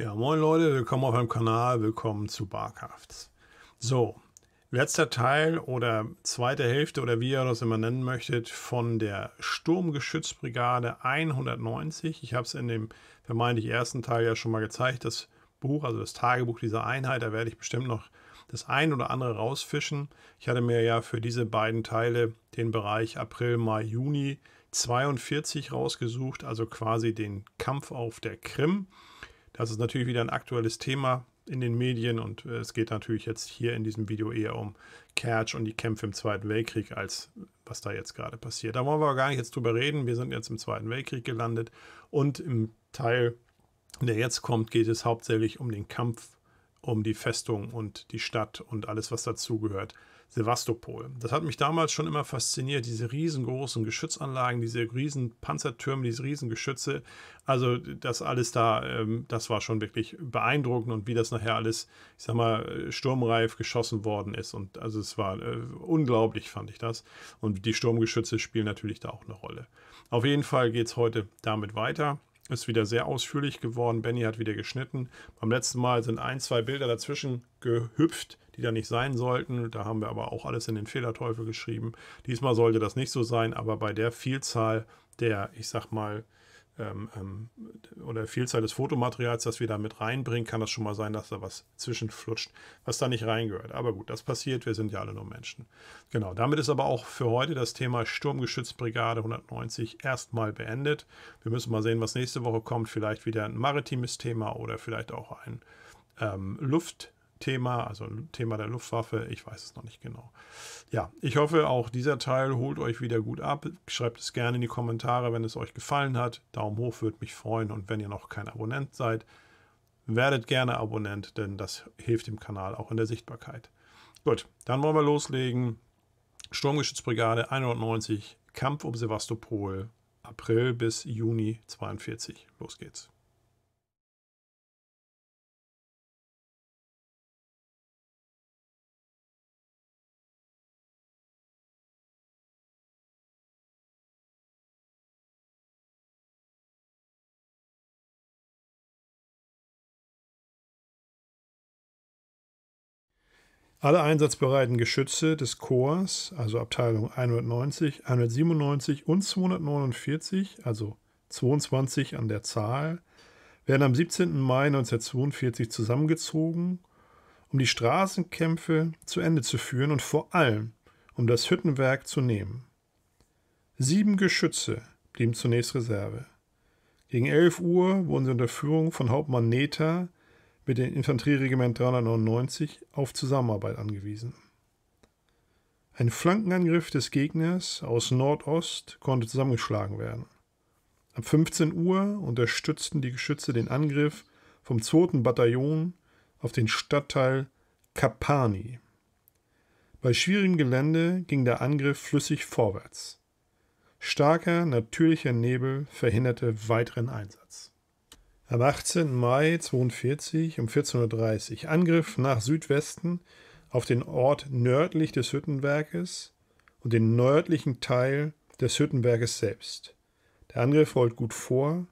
Ja, moin Leute, willkommen auf meinem Kanal, willkommen zu Barkrafts. So, letzter Teil oder zweite Hälfte oder wie ihr das immer nennen möchtet, von der Sturmgeschützbrigade 190. Ich habe es in dem vermeintlich ersten Teil ja schon mal gezeigt, das Buch, also das Tagebuch dieser Einheit, da werde ich bestimmt noch das ein oder andere rausfischen. Ich hatte mir ja für diese beiden Teile den Bereich April, Mai, Juni 42 rausgesucht, also quasi den Kampf auf der Krim. Das ist natürlich wieder ein aktuelles Thema in den Medien und äh, es geht natürlich jetzt hier in diesem Video eher um Kerch und die Kämpfe im Zweiten Weltkrieg, als was da jetzt gerade passiert. Da wollen wir aber gar nicht jetzt drüber reden. Wir sind jetzt im Zweiten Weltkrieg gelandet und im Teil, der jetzt kommt, geht es hauptsächlich um den Kampf um die Festung und die Stadt und alles, was dazugehört. Sevastopol. Das hat mich damals schon immer fasziniert, diese riesengroßen Geschützanlagen, diese riesen Panzertürme, diese riesen Geschütze. Also das alles da, ähm, das war schon wirklich beeindruckend und wie das nachher alles, ich sag mal, äh, sturmreif geschossen worden ist. Und also es war äh, unglaublich, fand ich das. Und die Sturmgeschütze spielen natürlich da auch eine Rolle. Auf jeden Fall geht es heute damit weiter. Ist wieder sehr ausführlich geworden. Benny hat wieder geschnitten. Beim letzten Mal sind ein, zwei Bilder dazwischen gehüpft, die da nicht sein sollten. Da haben wir aber auch alles in den Fehlerteufel geschrieben. Diesmal sollte das nicht so sein, aber bei der Vielzahl der, ich sag mal, ähm, ähm, oder Vielzahl des Fotomaterials, das wir da mit reinbringen, kann das schon mal sein, dass da was zwischenflutscht, was da nicht reingehört. Aber gut, das passiert, wir sind ja alle nur Menschen. Genau, damit ist aber auch für heute das Thema Sturmgeschützbrigade 190 erstmal beendet. Wir müssen mal sehen, was nächste Woche kommt. Vielleicht wieder ein maritimes Thema oder vielleicht auch ein ähm, Luft- Thema, also Thema der Luftwaffe. Ich weiß es noch nicht genau. Ja, ich hoffe, auch dieser Teil holt euch wieder gut ab. Schreibt es gerne in die Kommentare, wenn es euch gefallen hat. Daumen hoch würde mich freuen. Und wenn ihr noch kein Abonnent seid, werdet gerne Abonnent, denn das hilft dem Kanal auch in der Sichtbarkeit. Gut, dann wollen wir loslegen. Sturmgeschützbrigade 190, Kampf um Sevastopol, April bis Juni 42. Los geht's. Alle einsatzbereiten Geschütze des Korps, also Abteilung 190, 197 und 249, also 22 an der Zahl, werden am 17. Mai 1942 zusammengezogen, um die Straßenkämpfe zu Ende zu führen und vor allem um das Hüttenwerk zu nehmen. Sieben Geschütze blieben zunächst Reserve. Gegen 11 Uhr wurden sie unter Führung von Hauptmann Nether mit dem Infanterieregiment 399 auf Zusammenarbeit angewiesen. Ein Flankenangriff des Gegners aus Nordost konnte zusammengeschlagen werden. Ab 15 Uhr unterstützten die Geschütze den Angriff vom 2. Bataillon auf den Stadtteil Kapani. Bei schwierigem Gelände ging der Angriff flüssig vorwärts. Starker, natürlicher Nebel verhinderte weiteren Einsatz. Am 18. Mai 1942 um 14.30 Uhr Angriff nach Südwesten auf den Ort nördlich des Hüttenwerkes und den nördlichen Teil des Hüttenwerkes selbst. Der Angriff rollt gut vor.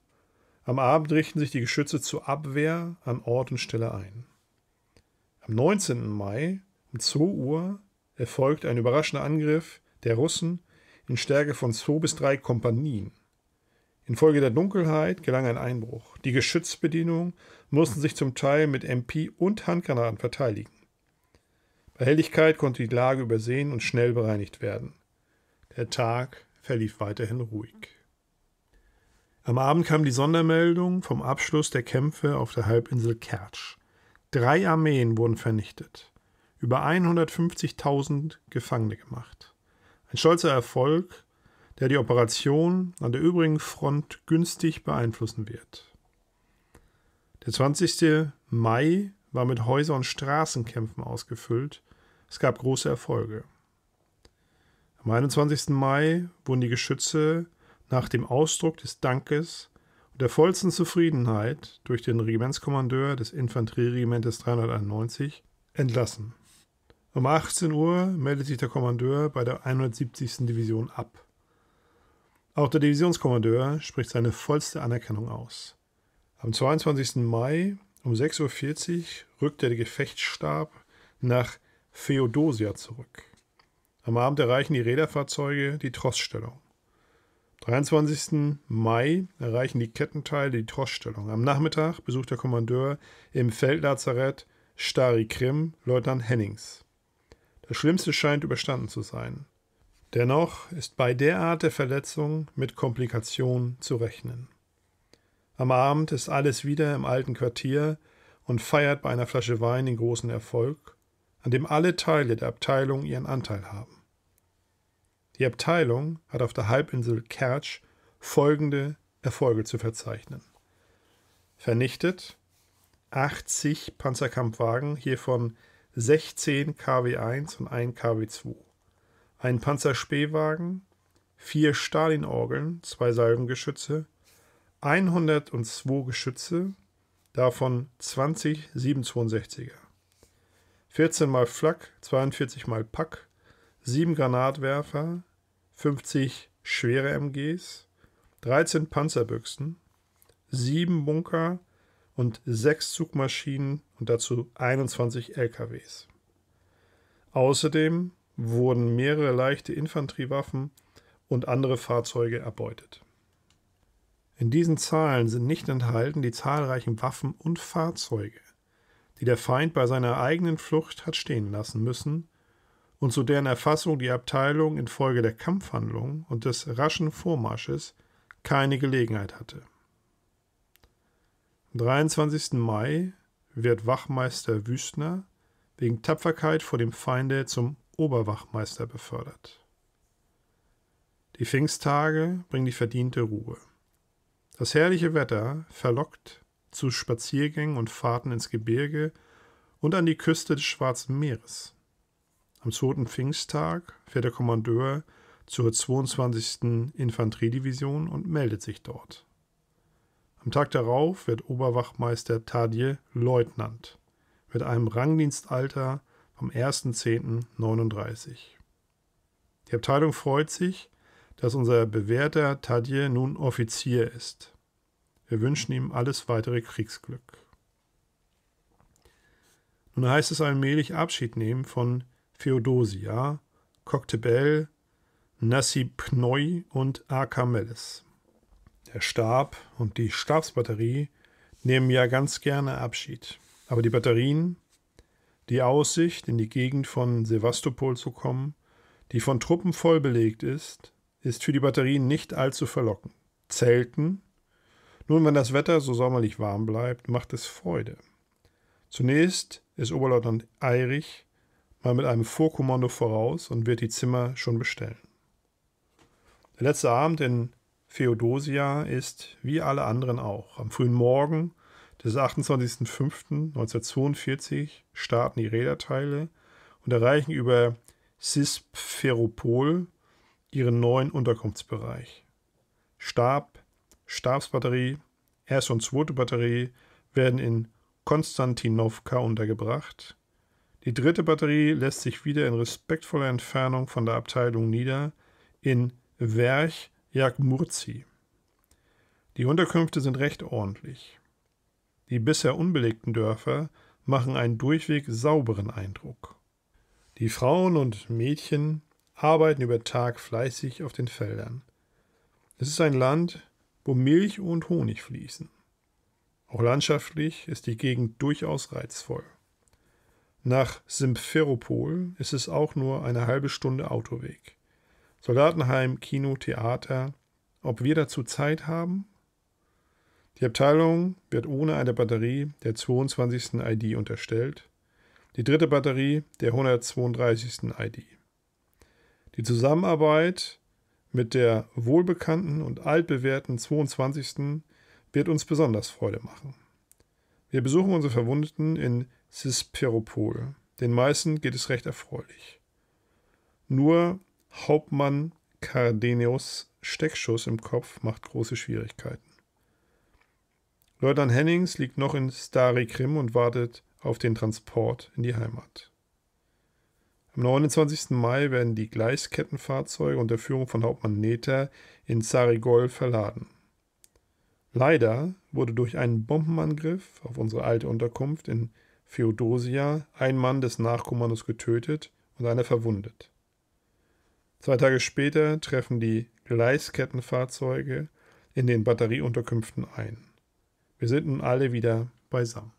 Am Abend richten sich die Geschütze zur Abwehr an Ort und Stelle ein. Am 19. Mai um 2 Uhr erfolgt ein überraschender Angriff der Russen in Stärke von 2 bis 3 Kompanien Infolge der Dunkelheit gelang ein Einbruch. Die Geschützbedienungen mussten sich zum Teil mit MP und Handgranaten verteidigen. Bei Helligkeit konnte die Lage übersehen und schnell bereinigt werden. Der Tag verlief weiterhin ruhig. Am Abend kam die Sondermeldung vom Abschluss der Kämpfe auf der Halbinsel Kertsch. Drei Armeen wurden vernichtet, über 150.000 Gefangene gemacht. Ein stolzer Erfolg der die Operation an der übrigen Front günstig beeinflussen wird. Der 20. Mai war mit Häuser- und Straßenkämpfen ausgefüllt. Es gab große Erfolge. Am 21. Mai wurden die Geschütze nach dem Ausdruck des Dankes und der vollsten Zufriedenheit durch den Regimentskommandeur des Infanterieregimentes 391 entlassen. Um 18 Uhr meldet sich der Kommandeur bei der 170. Division ab. Auch der Divisionskommandeur spricht seine vollste Anerkennung aus. Am 22. Mai um 6.40 Uhr rückt der Gefechtsstab nach Feodosia zurück. Am Abend erreichen die Räderfahrzeuge die Trossstellung. Am 23. Mai erreichen die Kettenteile die Trossstellung. Am Nachmittag besucht der Kommandeur im Feldlazarett Stari Krim Leutnant Hennings. Das Schlimmste scheint überstanden zu sein. Dennoch ist bei der Art der Verletzung mit Komplikationen zu rechnen. Am Abend ist alles wieder im alten Quartier und feiert bei einer Flasche Wein den großen Erfolg, an dem alle Teile der Abteilung ihren Anteil haben. Die Abteilung hat auf der Halbinsel Kertsch folgende Erfolge zu verzeichnen. Vernichtet 80 Panzerkampfwagen, hiervon 16 KW1 und 1 KW2 ein Panzerspähwagen, vier Stalinorgeln, zwei Salvengeschütze, 102 Geschütze, davon 20 762er, 14 mal Flak, 42 mal Pack, 7 Granatwerfer, 50 schwere MGs, 13 Panzerbüchsen, 7 Bunker und 6 Zugmaschinen und dazu 21 LKWs. Außerdem wurden mehrere leichte Infanteriewaffen und andere Fahrzeuge erbeutet. In diesen Zahlen sind nicht enthalten die zahlreichen Waffen und Fahrzeuge, die der Feind bei seiner eigenen Flucht hat stehen lassen müssen und zu deren Erfassung die Abteilung infolge der Kampfhandlungen und des raschen Vormarsches keine Gelegenheit hatte. Am 23. Mai wird Wachmeister Wüstner wegen Tapferkeit vor dem Feinde zum Oberwachmeister befördert. Die Pfingsttage bringen die verdiente Ruhe. Das herrliche Wetter verlockt zu Spaziergängen und Fahrten ins Gebirge und an die Küste des Schwarzen Meeres. Am 2. Pfingsttag fährt der Kommandeur zur 22. Infanteriedivision und meldet sich dort. Am Tag darauf wird Oberwachmeister Tadje Leutnant mit einem Rangdienstalter am 1.10.39. Die Abteilung freut sich, dass unser bewährter Tadje nun Offizier ist. Wir wünschen ihm alles weitere Kriegsglück. Nun heißt es allmählich Abschied nehmen von Theodosia, Koktebel, Nassipnoi und Akamelis. Der Stab und die Stabsbatterie nehmen ja ganz gerne Abschied, aber die Batterien die Aussicht, in die Gegend von Sevastopol zu kommen, die von Truppen voll belegt ist, ist für die Batterien nicht allzu verlockend. Zelten? Nun, wenn das Wetter so sommerlich warm bleibt, macht es Freude. Zunächst ist Oberleutnant Eirich mal mit einem Vorkommando voraus und wird die Zimmer schon bestellen. Der letzte Abend in Feodosia ist, wie alle anderen auch, am frühen Morgen des 28.05.1942 starten die Räderteile und erreichen über Sispferopol ihren neuen Unterkunftsbereich. Stab, Stabsbatterie, erste und zweite Batterie werden in Konstantinowka untergebracht. Die dritte Batterie lässt sich wieder in respektvoller Entfernung von der Abteilung nieder in Werch Jagmurzi. Die Unterkünfte sind recht ordentlich. Die bisher unbelegten Dörfer machen einen durchweg sauberen Eindruck. Die Frauen und Mädchen arbeiten über Tag fleißig auf den Feldern. Es ist ein Land, wo Milch und Honig fließen. Auch landschaftlich ist die Gegend durchaus reizvoll. Nach Simferopol ist es auch nur eine halbe Stunde Autoweg. Soldatenheim, Kino, Theater. Ob wir dazu Zeit haben? Die Abteilung wird ohne eine Batterie der 22. ID unterstellt, die dritte Batterie der 132. ID. Die Zusammenarbeit mit der wohlbekannten und altbewährten 22. wird uns besonders Freude machen. Wir besuchen unsere Verwundeten in Sisperopol. Den meisten geht es recht erfreulich. Nur Hauptmann Cardenius Steckschuss im Kopf macht große Schwierigkeiten. Leutnant Hennings liegt noch in Stari Krim und wartet auf den Transport in die Heimat. Am 29. Mai werden die Gleiskettenfahrzeuge unter Führung von Hauptmann Nether in Sarigol verladen. Leider wurde durch einen Bombenangriff auf unsere alte Unterkunft in Feodosia ein Mann des Nachkommandos getötet und einer verwundet. Zwei Tage später treffen die Gleiskettenfahrzeuge in den Batterieunterkünften ein. Wir sind nun alle wieder beisammen.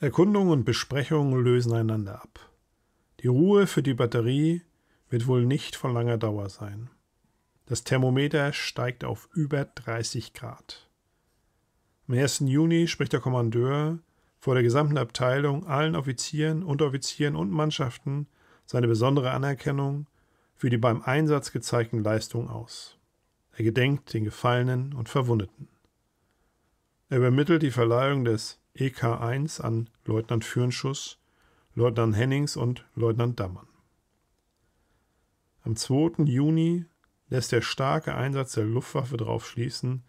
Erkundung und Besprechung lösen einander ab. Die Ruhe für die Batterie wird wohl nicht von langer Dauer sein. Das Thermometer steigt auf über 30 Grad. Am 1. Juni spricht der Kommandeur vor der gesamten Abteilung, allen Offizieren, Unteroffizieren und Mannschaften seine besondere Anerkennung für die beim Einsatz gezeigten Leistungen aus. Er gedenkt den Gefallenen und Verwundeten. Er übermittelt die Verleihung des EK1 an Leutnant Fürnschuss, Leutnant Hennings und Leutnant Dammann. Am 2. Juni lässt der starke Einsatz der Luftwaffe darauf schließen,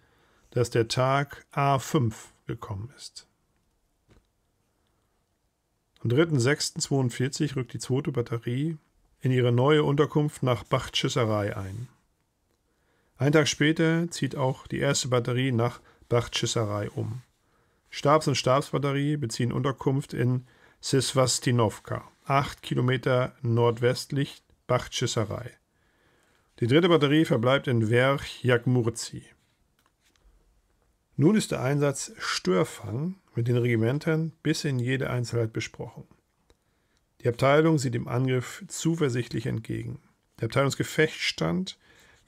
dass der Tag A5 gekommen ist. Am 3.6.42 rückt die 2. Batterie in ihre neue Unterkunft nach Bachtschisserei ein. Ein Tag später zieht auch die 1. Batterie nach Bachtschisserei um. Stabs- und Stabsbatterie beziehen Unterkunft in Sisvastinovka, acht Kilometer nordwestlich Bachtschisserei. Die dritte Batterie verbleibt in Werch Jakmurzi. Nun ist der Einsatz Störfang mit den Regimentern bis in jede Einzelheit besprochen. Die Abteilung sieht dem Angriff zuversichtlich entgegen. Der Abteilungsgefechtsstand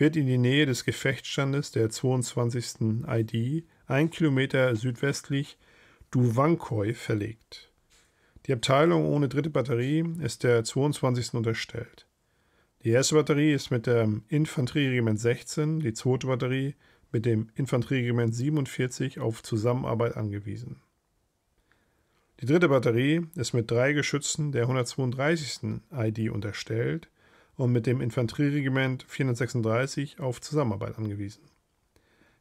wird in die Nähe des Gefechtsstandes der 22. ID, ein Kilometer südwestlich Duwankoi, verlegt. Die Abteilung ohne dritte Batterie ist der 22. unterstellt. Die erste Batterie ist mit dem Infanterieregiment 16, die zweite Batterie mit dem Infanterieregiment 47 auf Zusammenarbeit angewiesen. Die dritte Batterie ist mit drei Geschützen der 132. ID unterstellt – und mit dem Infanterieregiment 436 auf Zusammenarbeit angewiesen.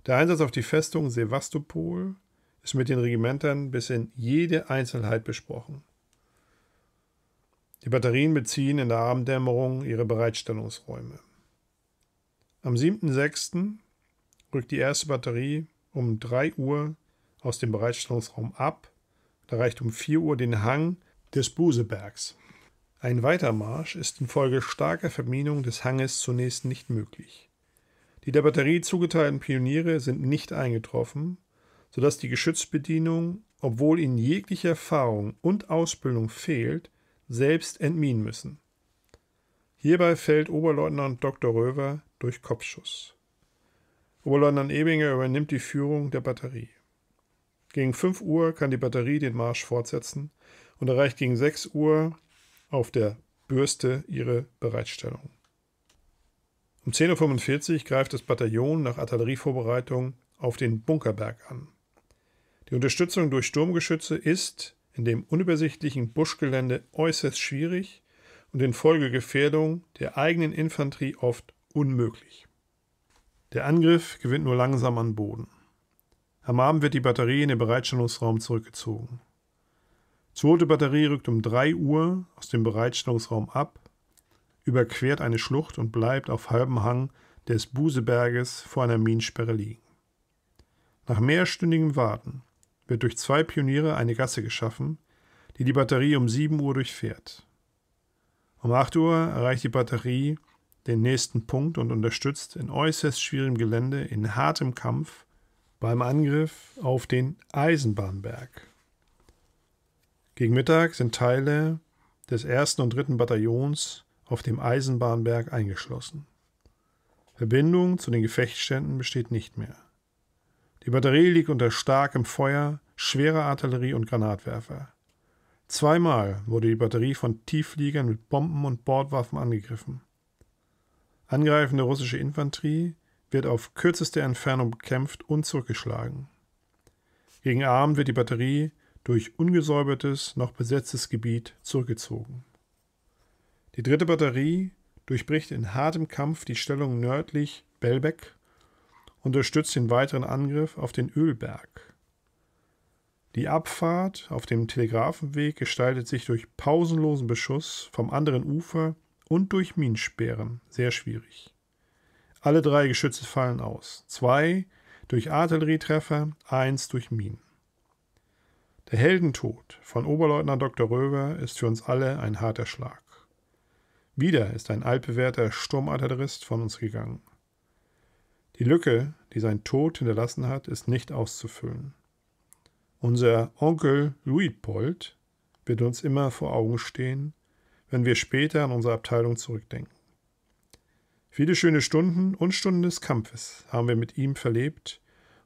Der Einsatz auf die Festung Sevastopol ist mit den Regimentern bis in jede Einzelheit besprochen. Die Batterien beziehen in der Abenddämmerung ihre Bereitstellungsräume. Am 7.6. rückt die erste Batterie um 3 Uhr aus dem Bereitstellungsraum ab und erreicht um 4 Uhr den Hang des Busebergs. Ein Weitermarsch ist infolge starker Verminung des Hanges zunächst nicht möglich. Die der Batterie zugeteilten Pioniere sind nicht eingetroffen, sodass die Geschützbedienung, obwohl ihnen jegliche Erfahrung und Ausbildung fehlt, selbst entminen müssen. Hierbei fällt Oberleutnant Dr. Röver durch Kopfschuss. Oberleutnant Ebinger übernimmt die Führung der Batterie. Gegen 5 Uhr kann die Batterie den Marsch fortsetzen und erreicht gegen 6 Uhr auf der Bürste ihre Bereitstellung. Um 10.45 Uhr greift das Bataillon nach Artillerievorbereitung auf den Bunkerberg an. Die Unterstützung durch Sturmgeschütze ist in dem unübersichtlichen Buschgelände äußerst schwierig und infolge Gefährdung der eigenen Infanterie oft unmöglich. Der Angriff gewinnt nur langsam an Boden. Am Abend wird die Batterie in den Bereitstellungsraum zurückgezogen. Zweite Batterie rückt um 3 Uhr aus dem Bereitstellungsraum ab, überquert eine Schlucht und bleibt auf halbem Hang des Buseberges vor einer Minensperre liegen. Nach mehrstündigem Warten wird durch zwei Pioniere eine Gasse geschaffen, die die Batterie um 7 Uhr durchfährt. Um 8 Uhr erreicht die Batterie den nächsten Punkt und unterstützt in äußerst schwierigem Gelände in hartem Kampf beim Angriff auf den Eisenbahnberg. Gegen Mittag sind Teile des 1. und 3. Bataillons auf dem Eisenbahnberg eingeschlossen. Verbindung zu den Gefechtsständen besteht nicht mehr. Die Batterie liegt unter starkem Feuer schwerer Artillerie und Granatwerfer. Zweimal wurde die Batterie von Tieffliegern mit Bomben und Bordwaffen angegriffen. Angreifende russische Infanterie wird auf kürzeste Entfernung bekämpft und zurückgeschlagen. Gegen Abend wird die Batterie durch ungesäubertes, noch besetztes Gebiet zurückgezogen. Die dritte Batterie durchbricht in hartem Kampf die Stellung nördlich Belbeck, und unterstützt den weiteren Angriff auf den Ölberg. Die Abfahrt auf dem Telegrafenweg gestaltet sich durch pausenlosen Beschuss vom anderen Ufer und durch Minensperren sehr schwierig. Alle drei Geschütze fallen aus, zwei durch Artillerietreffer, eins durch Minen. Der Heldentod von Oberleutnant Dr. Röger ist für uns alle ein harter Schlag. Wieder ist ein altbewährter Sturmartillerist von uns gegangen. Die Lücke, die sein Tod hinterlassen hat, ist nicht auszufüllen. Unser Onkel Luitpold wird uns immer vor Augen stehen, wenn wir später an unsere Abteilung zurückdenken. Viele schöne Stunden und Stunden des Kampfes haben wir mit ihm verlebt,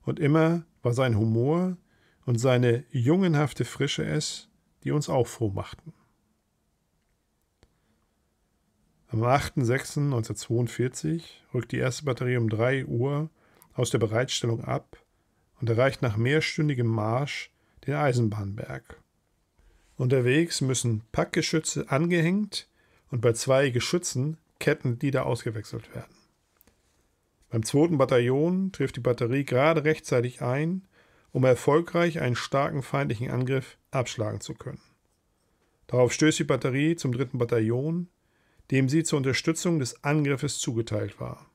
und immer war sein Humor, und seine jungenhafte Frische es, die uns auch froh machten. Am 8.06.1942 rückt die erste Batterie um 3 Uhr aus der Bereitstellung ab und erreicht nach mehrstündigem Marsch den Eisenbahnberg. Unterwegs müssen Packgeschütze angehängt und bei zwei Geschützen Kettenglieder ausgewechselt werden. Beim zweiten Bataillon trifft die Batterie gerade rechtzeitig ein um erfolgreich einen starken feindlichen Angriff abschlagen zu können. Darauf stößt die Batterie zum 3. Bataillon, dem sie zur Unterstützung des Angriffes zugeteilt war.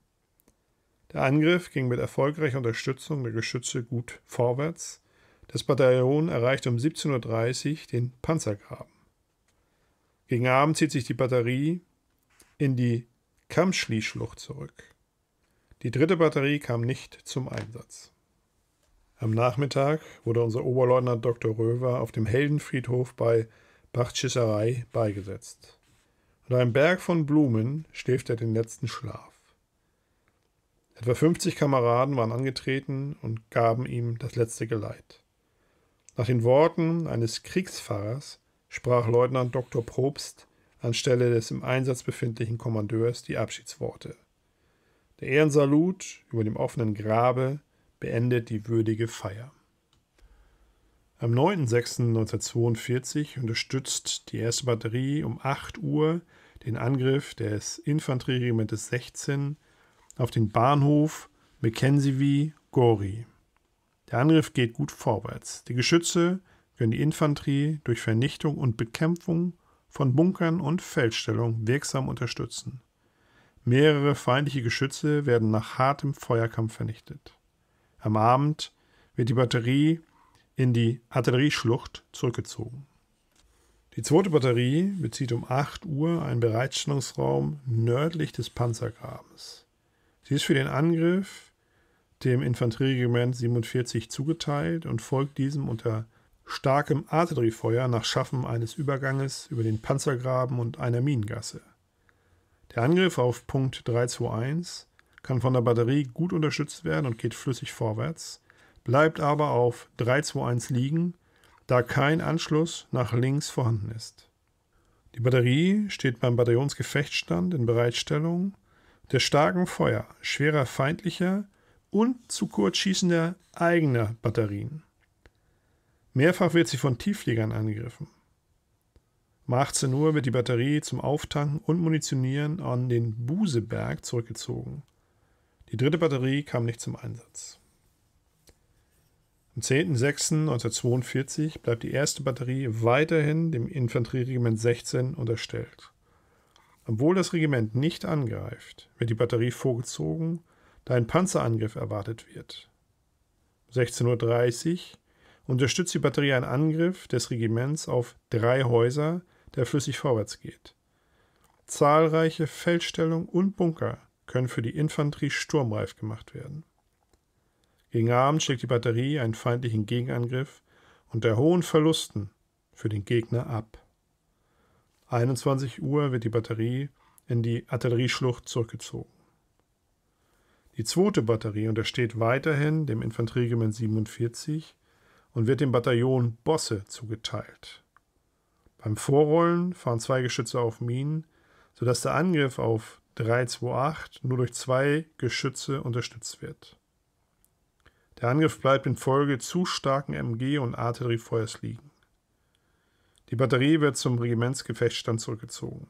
Der Angriff ging mit erfolgreicher Unterstützung der Geschütze gut vorwärts. Das Bataillon erreichte um 17.30 Uhr den Panzergraben. Gegen Abend zieht sich die Batterie in die Kamschli-Schlucht zurück. Die dritte Batterie kam nicht zum Einsatz. Am Nachmittag wurde unser Oberleutnant Dr. Röver auf dem Heldenfriedhof bei Bachtschisserei beigesetzt. Unter einem Berg von Blumen schläft er den letzten Schlaf. Etwa 50 Kameraden waren angetreten und gaben ihm das letzte Geleit. Nach den Worten eines Kriegsfahrers sprach Leutnant Dr. Probst anstelle des im Einsatz befindlichen Kommandeurs die Abschiedsworte. Der Ehrensalut über dem offenen Grabe beendet die würdige Feier. Am 9.06.1942 unterstützt die 1. Batterie um 8 Uhr den Angriff des Infanterieregimentes 16 auf den Bahnhof Mackenzieville Gori. Der Angriff geht gut vorwärts. Die Geschütze können die Infanterie durch Vernichtung und Bekämpfung von Bunkern und Feldstellungen wirksam unterstützen. Mehrere feindliche Geschütze werden nach hartem Feuerkampf vernichtet. Am Abend wird die Batterie in die Artillerieschlucht zurückgezogen. Die zweite Batterie bezieht um 8 Uhr einen Bereitstellungsraum nördlich des Panzergrabens. Sie ist für den Angriff dem Infanterieregiment 47 zugeteilt und folgt diesem unter starkem Artilleriefeuer nach Schaffen eines Überganges über den Panzergraben und einer Minengasse. Der Angriff auf Punkt 321 kann von der Batterie gut unterstützt werden und geht flüssig vorwärts, bleibt aber auf 321 liegen, da kein Anschluss nach links vorhanden ist. Die Batterie steht beim Bataillonsgefechtsstand in Bereitstellung der starken Feuer schwerer feindlicher und zu kurz schießender eigener Batterien. Mehrfach wird sie von Tieffliegern angegriffen. Um 18 Uhr wird die Batterie zum Auftanken und Munitionieren an den Buseberg zurückgezogen. Die dritte Batterie kam nicht zum Einsatz. Am 10.06.1942 bleibt die erste Batterie weiterhin dem Infanterieregiment 16 unterstellt. Obwohl das Regiment nicht angreift, wird die Batterie vorgezogen, da ein Panzerangriff erwartet wird. Um 16.30 Uhr unterstützt die Batterie einen Angriff des Regiments auf drei Häuser, der flüssig vorwärts geht. Zahlreiche Feldstellungen und Bunker können für die Infanterie sturmreif gemacht werden. Gegen Abend schlägt die Batterie einen feindlichen Gegenangriff unter hohen Verlusten für den Gegner ab. 21 Uhr wird die Batterie in die Artillerieschlucht zurückgezogen. Die zweite Batterie untersteht weiterhin dem Infanterieregiment 47 und wird dem Bataillon Bosse zugeteilt. Beim Vorrollen fahren zwei Geschütze auf Minen, sodass der Angriff auf 328 nur durch zwei Geschütze unterstützt wird. Der Angriff bleibt infolge zu starken MG- und Artilleriefeuers liegen. Die Batterie wird zum Regimentsgefechtsstand zurückgezogen.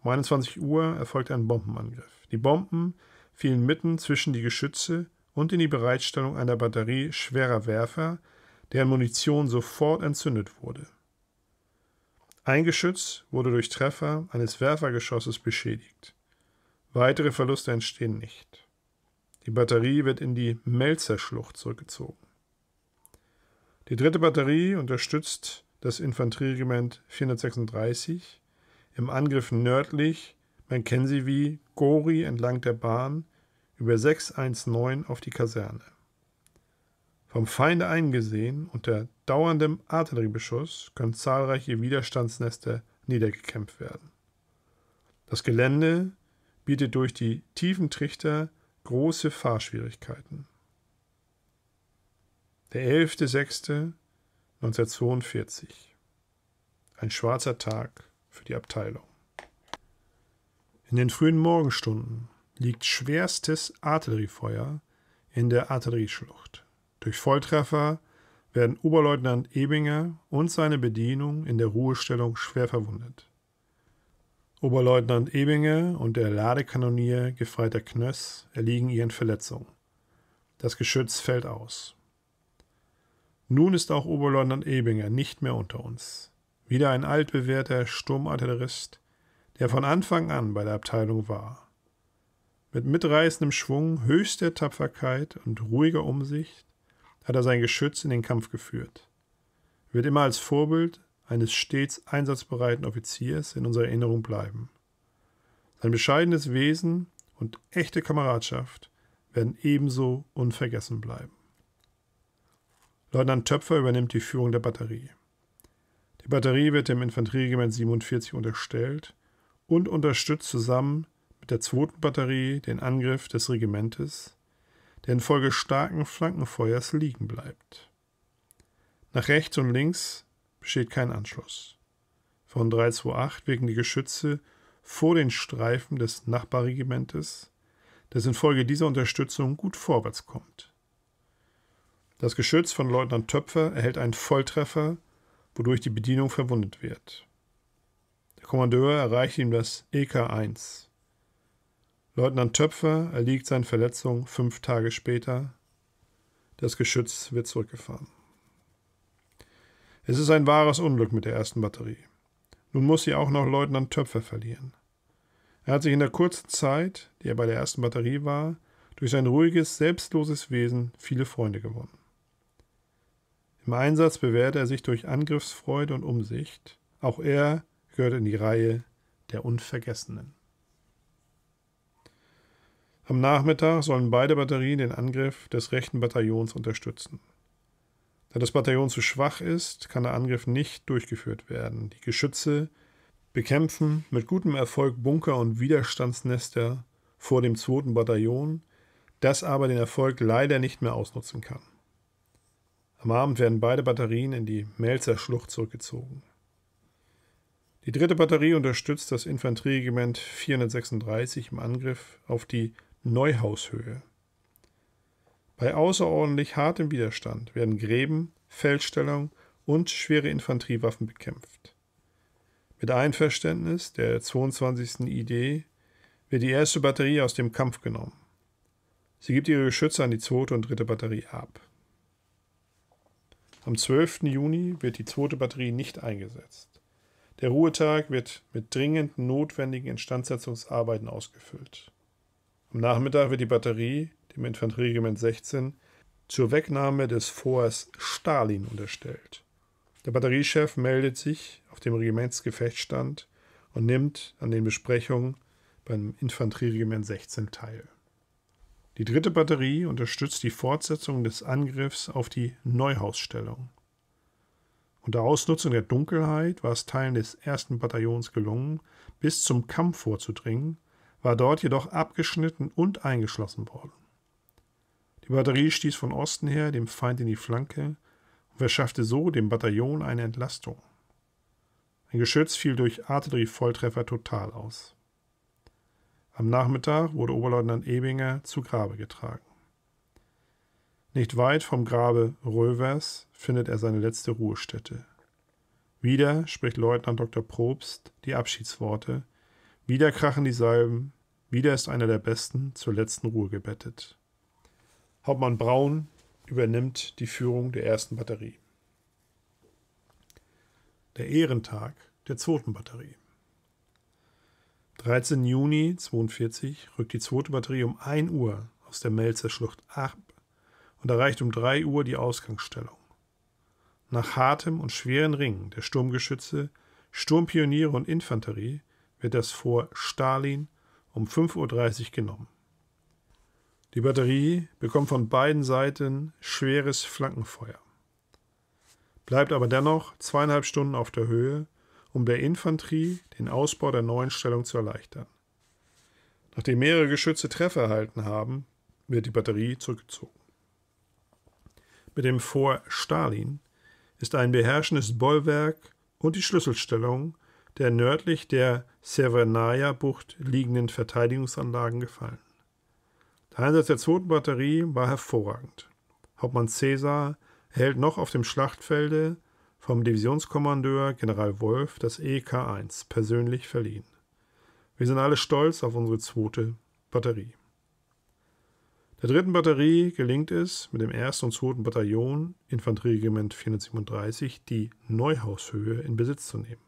Um 21 Uhr erfolgt ein Bombenangriff. Die Bomben fielen mitten zwischen die Geschütze und in die Bereitstellung einer Batterie schwerer Werfer, deren Munition sofort entzündet wurde. Ein Geschütz wurde durch Treffer eines Werfergeschosses beschädigt. Weitere Verluste entstehen nicht. Die Batterie wird in die Melzerschlucht zurückgezogen. Die dritte Batterie unterstützt das Infanterieregiment 436 im Angriff nördlich, man kennt sie wie Gori entlang der Bahn, über 619 auf die Kaserne. Vom Feinde eingesehen, unter dauerndem Artilleriebeschuss können zahlreiche Widerstandsnester niedergekämpft werden. Das Gelände bietet durch die tiefen Trichter große Fahrschwierigkeiten. Der 11.06.1942. Ein schwarzer Tag für die Abteilung. In den frühen Morgenstunden liegt schwerstes Artilleriefeuer in der Artillerieschlucht. Durch Volltreffer werden Oberleutnant Ebinger und seine Bedienung in der Ruhestellung schwer verwundet. Oberleutnant Ebinger und der Ladekanonier Gefreiter Knöss erliegen ihren Verletzungen. Das Geschütz fällt aus. Nun ist auch Oberleutnant Ebinger nicht mehr unter uns. Wieder ein altbewährter Sturmartillerist, der von Anfang an bei der Abteilung war. Mit mitreißendem Schwung, höchster Tapferkeit und ruhiger Umsicht hat er sein Geschütz in den Kampf geführt, wird immer als Vorbild eines stets einsatzbereiten Offiziers in unserer Erinnerung bleiben. Sein bescheidenes Wesen und echte Kameradschaft werden ebenso unvergessen bleiben. Leutnant Töpfer übernimmt die Führung der Batterie. Die Batterie wird dem Infanterieregiment 47 unterstellt und unterstützt zusammen mit der 2. Batterie den Angriff des Regimentes, der infolge starken Flankenfeuers liegen bleibt. Nach rechts und links besteht kein Anschluss. Von 328 wirken die Geschütze vor den Streifen des Nachbarregimentes, das infolge dieser Unterstützung gut vorwärts kommt. Das Geschütz von Leutnant Töpfer erhält einen Volltreffer, wodurch die Bedienung verwundet wird. Der Kommandeur erreicht ihm das EK1. Leutnant Töpfer erliegt seinen Verletzungen fünf Tage später. Das Geschütz wird zurückgefahren. Es ist ein wahres Unglück mit der ersten Batterie. Nun muss sie auch noch Leutnant Töpfer verlieren. Er hat sich in der kurzen Zeit, die er bei der ersten Batterie war, durch sein ruhiges, selbstloses Wesen viele Freunde gewonnen. Im Einsatz bewährte er sich durch Angriffsfreude und Umsicht. Auch er gehört in die Reihe der Unvergessenen. Am Nachmittag sollen beide Batterien den Angriff des rechten Bataillons unterstützen. Da das Bataillon zu schwach ist, kann der Angriff nicht durchgeführt werden. Die Geschütze bekämpfen mit gutem Erfolg Bunker und Widerstandsnester vor dem 2. Bataillon, das aber den Erfolg leider nicht mehr ausnutzen kann. Am Abend werden beide Batterien in die Melzer Schlucht zurückgezogen. Die dritte Batterie unterstützt das Infanterieregiment 436 im Angriff auf die Neuhaushöhe. Bei außerordentlich hartem Widerstand werden Gräben, Feldstellungen und schwere Infanteriewaffen bekämpft. Mit Einverständnis der 22. Idee wird die erste Batterie aus dem Kampf genommen. Sie gibt ihre Geschütze an die zweite und dritte Batterie ab. Am 12. Juni wird die zweite Batterie nicht eingesetzt. Der Ruhetag wird mit dringend notwendigen Instandsetzungsarbeiten ausgefüllt. Am Nachmittag wird die Batterie dem Infanterieregiment 16, zur Wegnahme des Forts Stalin unterstellt. Der Batteriechef meldet sich auf dem Regimentsgefechtsstand und nimmt an den Besprechungen beim Infanterieregiment 16 teil. Die dritte Batterie unterstützt die Fortsetzung des Angriffs auf die Neuhausstellung. Unter Ausnutzung der Dunkelheit war es Teilen des ersten Bataillons gelungen, bis zum Kampf vorzudringen, war dort jedoch abgeschnitten und eingeschlossen worden. Die Batterie stieß von Osten her dem Feind in die Flanke und verschaffte so dem Bataillon eine Entlastung. Ein Geschütz fiel durch Artillerievolltreffer total aus. Am Nachmittag wurde Oberleutnant Ebinger zu Grabe getragen. Nicht weit vom Grabe Rövers findet er seine letzte Ruhestätte. Wieder spricht Leutnant Dr. Probst die Abschiedsworte, wieder krachen die Salben, wieder ist einer der Besten zur letzten Ruhe gebettet. Hauptmann Braun übernimmt die Führung der ersten Batterie. Der Ehrentag der zweiten Batterie. 13. Juni 1942 rückt die zweite Batterie um 1 Uhr aus der Melzer Schlucht ab und erreicht um 3 Uhr die Ausgangsstellung. Nach hartem und schweren Ringen der Sturmgeschütze, Sturmpioniere und Infanterie wird das Fort Stalin um 5.30 Uhr genommen. Die Batterie bekommt von beiden Seiten schweres Flankenfeuer, bleibt aber dennoch zweieinhalb Stunden auf der Höhe, um der Infanterie den Ausbau der neuen Stellung zu erleichtern. Nachdem mehrere Geschütze Treffer erhalten haben, wird die Batterie zurückgezogen. Mit dem Fort Stalin ist ein beherrschendes Bollwerk und die Schlüsselstellung der nördlich der Severnaya Bucht liegenden Verteidigungsanlagen gefallen. Der Einsatz der 2. Batterie war hervorragend. Hauptmann Cäsar erhält noch auf dem Schlachtfelde vom Divisionskommandeur General Wolf das EK1 persönlich verliehen. Wir sind alle stolz auf unsere 2. Batterie. Der 3. Batterie gelingt es, mit dem 1. und 2. Bataillon Infanterieregiment 437 die Neuhaushöhe in Besitz zu nehmen.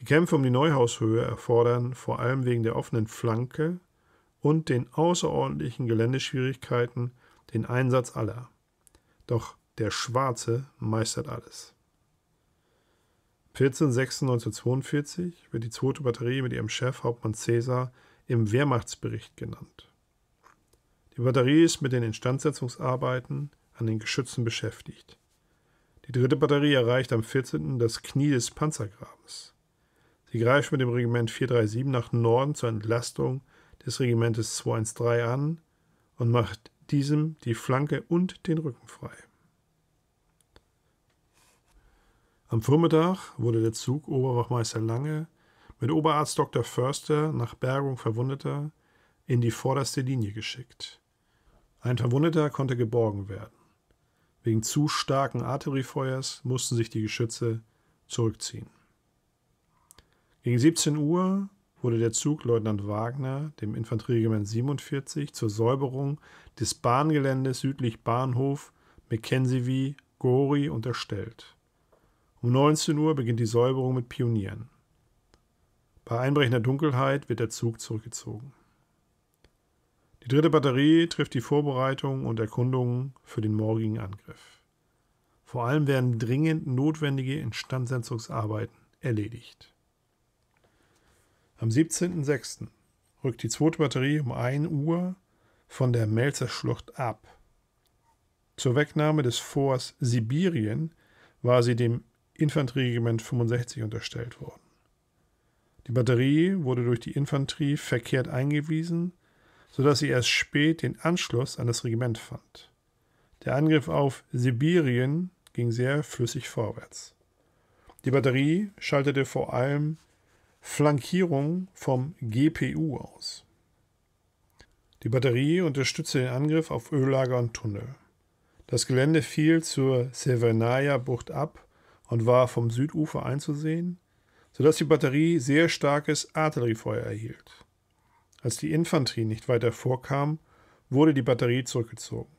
Die Kämpfe um die Neuhaushöhe erfordern vor allem wegen der offenen Flanke und den außerordentlichen Geländeschwierigkeiten den Einsatz aller. Doch der Schwarze meistert alles. 14.06.1942 wird die 2. Batterie mit ihrem Chef Hauptmann Cäsar im Wehrmachtsbericht genannt. Die Batterie ist mit den Instandsetzungsarbeiten an den Geschützen beschäftigt. Die 3. Batterie erreicht am 14. das Knie des Panzergrabens. Sie greift mit dem Regiment 437 nach Norden zur Entlastung des Regimentes 213 an und macht diesem die Flanke und den Rücken frei. Am Vormittag wurde der Zug Oberwachmeister Lange mit Oberarzt Dr. Förster nach Bergung Verwundeter in die vorderste Linie geschickt. Ein Verwundeter konnte geborgen werden. Wegen zu starken Artilleriefeuers mussten sich die Geschütze zurückziehen. Gegen 17 Uhr wurde der Zug Leutnant Wagner, dem Infanterieregiment 47, zur Säuberung des Bahngeländes südlich Bahnhof McKenzievie Gori unterstellt. Um 19 Uhr beginnt die Säuberung mit Pionieren. Bei einbrechender Dunkelheit wird der Zug zurückgezogen. Die dritte Batterie trifft die Vorbereitungen und Erkundungen für den morgigen Angriff. Vor allem werden dringend notwendige Instandsetzungsarbeiten erledigt. Am 17.06. rückt die zweite Batterie um 1 Uhr von der Melzerschlucht ab. Zur Wegnahme des Forts Sibirien war sie dem Infanterieregiment 65 unterstellt worden. Die Batterie wurde durch die Infanterie verkehrt eingewiesen, sodass sie erst spät den Anschluss an das Regiment fand. Der Angriff auf Sibirien ging sehr flüssig vorwärts. Die Batterie schaltete vor allem Flankierung vom GPU aus. Die Batterie unterstützte den Angriff auf Öllager und Tunnel. Das Gelände fiel zur Severnaya-Bucht ab und war vom Südufer einzusehen, sodass die Batterie sehr starkes Artilleriefeuer erhielt. Als die Infanterie nicht weiter vorkam, wurde die Batterie zurückgezogen.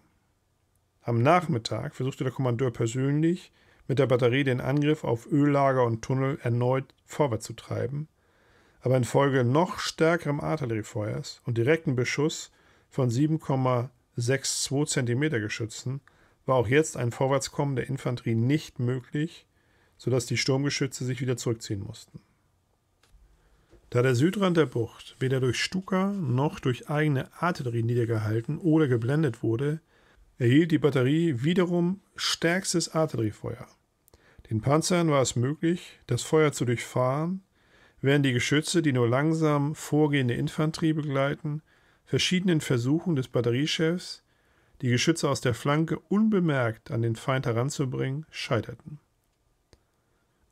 Am Nachmittag versuchte der Kommandeur persönlich, mit der Batterie den Angriff auf Öllager und Tunnel erneut vorwärts zu treiben, aber infolge noch stärkerem Artilleriefeuers und direkten Beschuss von 7,62 cm Geschützen war auch jetzt ein Vorwärtskommen der Infanterie nicht möglich, sodass die Sturmgeschütze sich wieder zurückziehen mussten. Da der Südrand der Bucht weder durch Stuka noch durch eigene Artillerie niedergehalten oder geblendet wurde, erhielt die Batterie wiederum stärkstes Artilleriefeuer. Den Panzern war es möglich, das Feuer zu durchfahren während die Geschütze, die nur langsam vorgehende Infanterie begleiten, verschiedenen Versuchen des Batteriechefs, die Geschütze aus der Flanke unbemerkt an den Feind heranzubringen, scheiterten.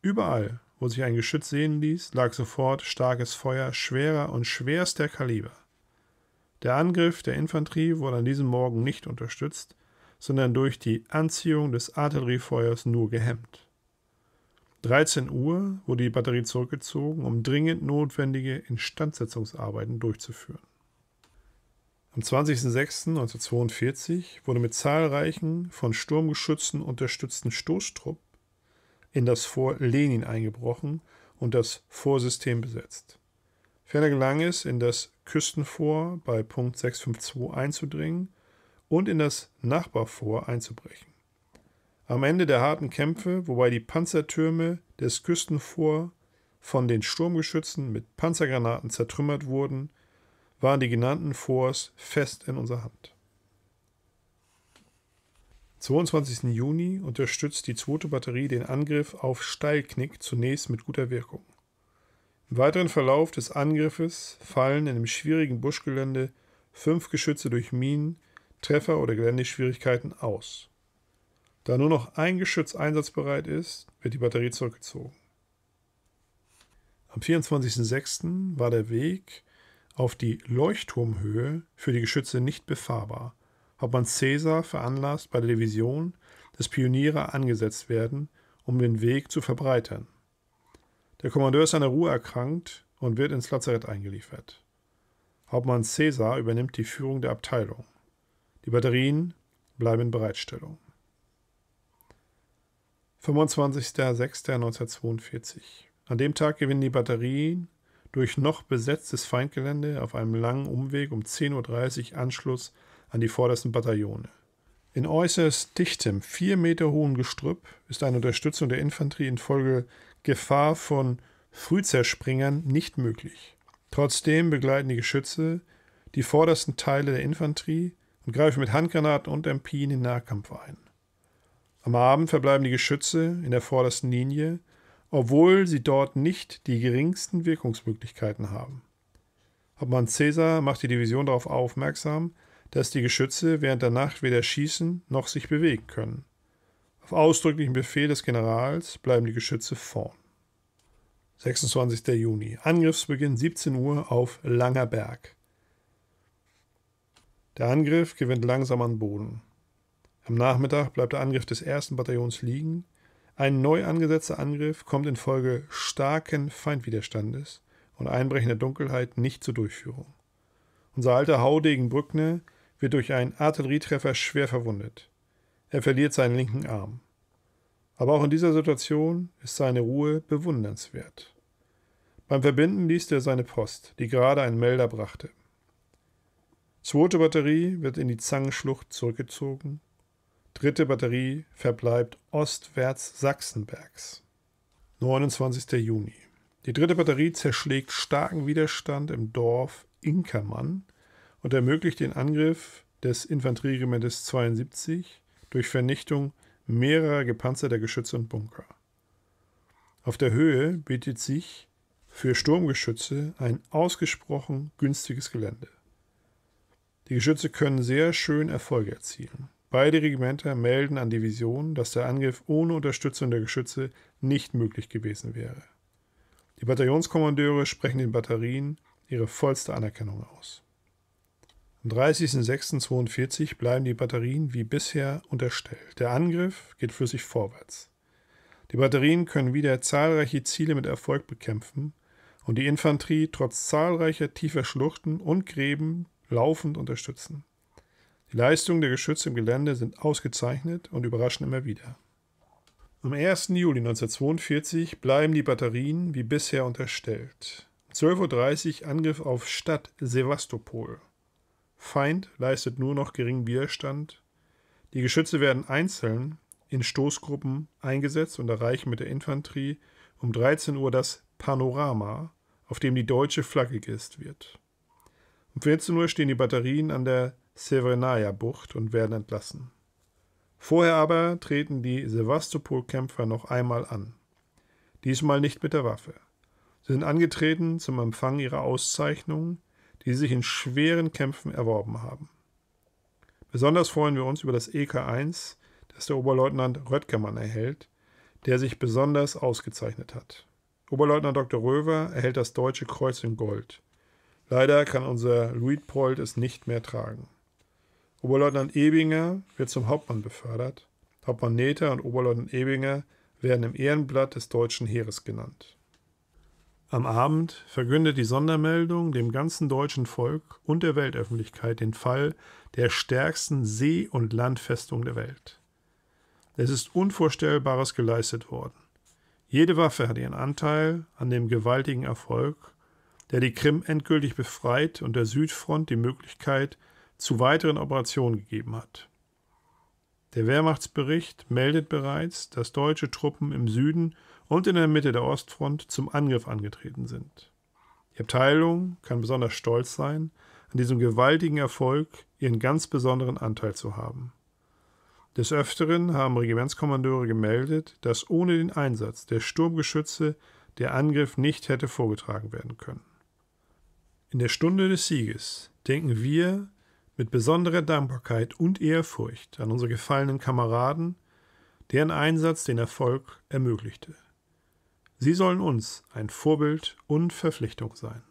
Überall, wo sich ein Geschütz sehen ließ, lag sofort starkes Feuer schwerer und schwerster Kaliber. Der Angriff der Infanterie wurde an diesem Morgen nicht unterstützt, sondern durch die Anziehung des Artilleriefeuers nur gehemmt. 13 Uhr wurde die Batterie zurückgezogen, um dringend notwendige Instandsetzungsarbeiten durchzuführen. Am 20.06.1942 wurde mit zahlreichen von Sturmgeschützen unterstützten Stoßtrupp in das Fort Lenin eingebrochen und das Vorsystem besetzt. Ferner gelang es, in das Küstenfort bei Punkt 652 einzudringen und in das Nachbarfort einzubrechen. Am Ende der harten Kämpfe, wobei die Panzertürme des Küstenfort von den Sturmgeschützen mit Panzergranaten zertrümmert wurden, waren die genannten Forts fest in unserer Hand. 22. Juni unterstützt die 2. Batterie den Angriff auf Steilknick zunächst mit guter Wirkung. Im weiteren Verlauf des Angriffes fallen in dem schwierigen Buschgelände fünf Geschütze durch Minen, Treffer oder Geländeschwierigkeiten aus. Da nur noch ein Geschütz einsatzbereit ist, wird die Batterie zurückgezogen. Am 24.06. war der Weg auf die Leuchtturmhöhe für die Geschütze nicht befahrbar. Hauptmann Cäsar veranlasst bei der Division, dass Pioniere angesetzt werden, um den Weg zu verbreitern. Der Kommandeur ist an der Ruhe erkrankt und wird ins Lazarett eingeliefert. Hauptmann Cäsar übernimmt die Führung der Abteilung. Die Batterien bleiben in Bereitstellung. 25.06.1942. An dem Tag gewinnen die Batterien durch noch besetztes Feindgelände auf einem langen Umweg um 10.30 Uhr Anschluss an die vordersten Bataillone. In äußerst dichtem, vier Meter hohen Gestrüpp ist eine Unterstützung der Infanterie infolge Gefahr von Frühzerspringern nicht möglich. Trotzdem begleiten die Geschütze die vordersten Teile der Infanterie und greifen mit Handgranaten und MPen den Nahkampf ein. Am Abend verbleiben die Geschütze in der vordersten Linie, obwohl sie dort nicht die geringsten Wirkungsmöglichkeiten haben. Hauptmann Cäsar macht die Division darauf aufmerksam, dass die Geschütze während der Nacht weder schießen noch sich bewegen können. Auf ausdrücklichen Befehl des Generals bleiben die Geschütze vorn. 26. Juni. Angriffsbeginn 17 Uhr auf Langer Berg. Der Angriff gewinnt langsam an Boden. Am Nachmittag bleibt der Angriff des ersten Bataillons liegen. Ein neu angesetzter Angriff kommt infolge starken Feindwiderstandes und einbrechender Dunkelheit nicht zur Durchführung. Unser alter Haudegen Brückner wird durch einen Artillerietreffer schwer verwundet. Er verliert seinen linken Arm. Aber auch in dieser Situation ist seine Ruhe bewundernswert. Beim Verbinden liest er seine Post, die gerade einen Melder brachte. Zweite Batterie wird in die Zangenschlucht zurückgezogen Dritte Batterie verbleibt ostwärts Sachsenbergs. 29. Juni. Die dritte Batterie zerschlägt starken Widerstand im Dorf Inkermann und ermöglicht den Angriff des Infanterieregimentes 72 durch Vernichtung mehrerer gepanzerter Geschütze und Bunker. Auf der Höhe bietet sich für Sturmgeschütze ein ausgesprochen günstiges Gelände. Die Geschütze können sehr schön Erfolge erzielen. Beide Regimenter melden an Divisionen, dass der Angriff ohne Unterstützung der Geschütze nicht möglich gewesen wäre. Die Bataillonskommandeure sprechen den Batterien ihre vollste Anerkennung aus. Am 30.06.42 bleiben die Batterien wie bisher unterstellt. Der Angriff geht flüssig vorwärts. Die Batterien können wieder zahlreiche Ziele mit Erfolg bekämpfen und die Infanterie trotz zahlreicher tiefer Schluchten und Gräben laufend unterstützen. Die Leistungen der Geschütze im Gelände sind ausgezeichnet und überraschen immer wieder. Am 1. Juli 1942 bleiben die Batterien wie bisher unterstellt. 12.30 Uhr Angriff auf Stadt Sevastopol. Feind leistet nur noch geringen Widerstand. Die Geschütze werden einzeln in Stoßgruppen eingesetzt und erreichen mit der Infanterie um 13 Uhr das Panorama, auf dem die deutsche Flagge gehisst wird. Um 14 Uhr stehen die Batterien an der Sevenaja-Bucht und werden entlassen. Vorher aber treten die Sevastopol-Kämpfer noch einmal an. Diesmal nicht mit der Waffe. Sie sind angetreten zum Empfang ihrer Auszeichnungen, die sie sich in schweren Kämpfen erworben haben. Besonders freuen wir uns über das EK1, das der Oberleutnant Röttgermann erhält, der sich besonders ausgezeichnet hat. Oberleutnant Dr. Röver erhält das Deutsche Kreuz in Gold. Leider kann unser Luitpold es nicht mehr tragen. Oberleutnant Ebinger wird zum Hauptmann befördert. Hauptmann Nether und Oberleutnant Ebinger werden im Ehrenblatt des deutschen Heeres genannt. Am Abend verkündet die Sondermeldung dem ganzen deutschen Volk und der Weltöffentlichkeit den Fall der stärksten See- und Landfestung der Welt. Es ist Unvorstellbares geleistet worden. Jede Waffe hat ihren Anteil an dem gewaltigen Erfolg, der die Krim endgültig befreit und der Südfront die Möglichkeit zu weiteren Operationen gegeben hat. Der Wehrmachtsbericht meldet bereits, dass deutsche Truppen im Süden und in der Mitte der Ostfront zum Angriff angetreten sind. Die Abteilung kann besonders stolz sein, an diesem gewaltigen Erfolg ihren ganz besonderen Anteil zu haben. Des Öfteren haben Regimentskommandeure gemeldet, dass ohne den Einsatz der Sturmgeschütze der Angriff nicht hätte vorgetragen werden können. In der Stunde des Sieges denken wir mit besonderer Dankbarkeit und Ehrfurcht an unsere gefallenen Kameraden, deren Einsatz den Erfolg ermöglichte. Sie sollen uns ein Vorbild und Verpflichtung sein.